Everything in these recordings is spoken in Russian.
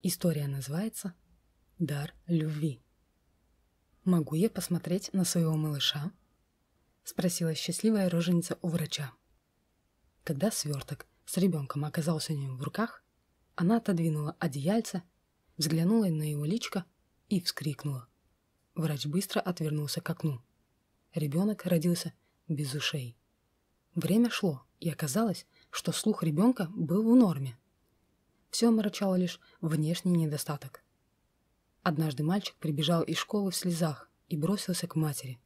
История называется «Дар любви». «Могу я посмотреть на своего малыша?» — спросила счастливая роженица у врача. Когда сверток с ребенком оказался у нее в руках, она отодвинула одеяльце, взглянула на его личко и вскрикнула. Врач быстро отвернулся к окну. Ребенок родился без ушей. Время шло, и оказалось, что слух ребенка был в норме — все омрачало лишь внешний недостаток. Однажды мальчик прибежал из школы в слезах и бросился к матери.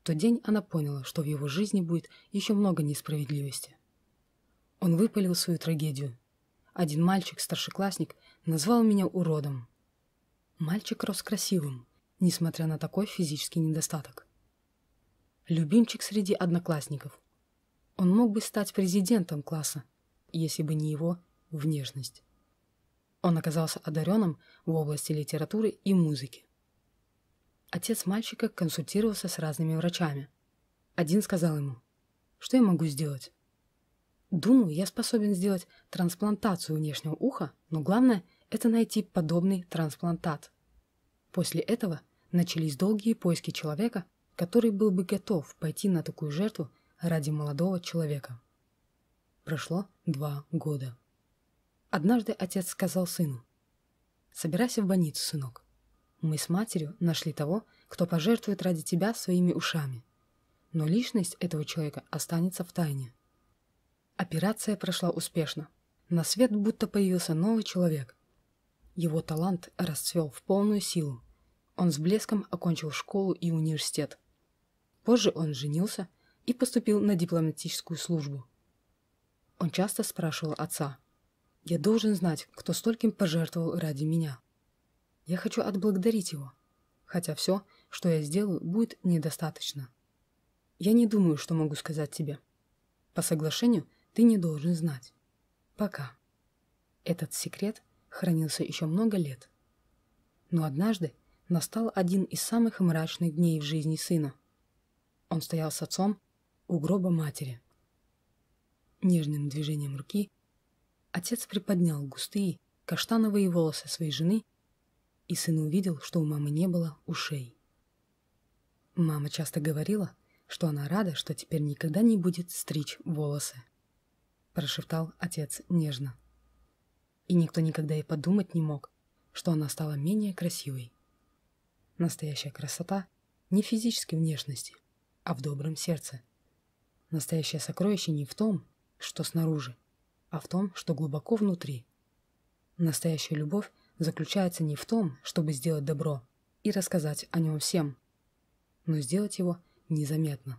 В тот день она поняла, что в его жизни будет еще много несправедливости. Он выпалил свою трагедию. Один мальчик-старшеклассник назвал меня уродом. Мальчик рос красивым, несмотря на такой физический недостаток. Любимчик среди одноклассников. Он мог бы стать президентом класса, если бы не его внешность. Он оказался одаренным в области литературы и музыки. Отец мальчика консультировался с разными врачами. Один сказал ему, что я могу сделать? Думаю, я способен сделать трансплантацию внешнего уха, но главное – это найти подобный трансплантат. После этого начались долгие поиски человека, который был бы готов пойти на такую жертву ради молодого человека. Прошло два года. Однажды отец сказал сыну. «Собирайся в больницу, сынок. Мы с матерью нашли того, кто пожертвует ради тебя своими ушами. Но личность этого человека останется в тайне». Операция прошла успешно. На свет будто появился новый человек. Его талант расцвел в полную силу. Он с блеском окончил школу и университет. Позже он женился и поступил на дипломатическую службу. Он часто спрашивал отца – я должен знать, кто стольким пожертвовал ради меня. Я хочу отблагодарить его, хотя все, что я сделаю, будет недостаточно. Я не думаю, что могу сказать тебе. По соглашению ты не должен знать. Пока. Этот секрет хранился еще много лет. Но однажды настал один из самых мрачных дней в жизни сына. Он стоял с отцом у гроба матери. Нежным движением руки – Отец приподнял густые, каштановые волосы своей жены, и сын увидел, что у мамы не было ушей. Мама часто говорила, что она рада, что теперь никогда не будет стричь волосы. Прошептал отец нежно. И никто никогда и подумать не мог, что она стала менее красивой. Настоящая красота не в физической внешности, а в добром сердце. Настоящее сокровище не в том, что снаружи, а в том, что глубоко внутри. Настоящая любовь заключается не в том, чтобы сделать добро и рассказать о нем всем, но сделать его незаметно.